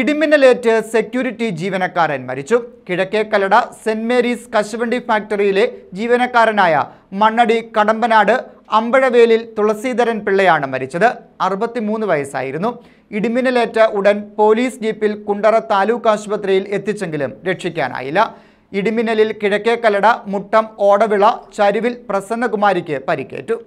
ഇടിമിന്നലേറ്റ് security ജീവനക്കാരൻ മരിച്ചു കിഴക്കേ കല്ലട സെന്റ് മേരീസ് കശുവണ്ടി ഫാക്ടറിയിലെ ജീവനക്കാരനായ മണ്ണടി കടമ്പനാട് അമ്പഴവേലിൽ തുളസീധരൻ പിള്ളയാണ് മരിച്ചത് അറുപത്തിമൂന്ന് വയസ്സായിരുന്നു ഇടിമിന്നലേറ്റ ഉടൻ പോലീസ് ജീപ്പിൽ കുണ്ടറ താലൂക്ക് ആശുപത്രിയിൽ എത്തിച്ചെങ്കിലും രക്ഷിക്കാനായില്ല ഇടിമിന്നലിൽ കിഴക്കേ കല്ലട മുട്ടം ഓടവിള ചരിവിൽ പ്രസന്നകുമാരിക്ക് പരിക്കേറ്റു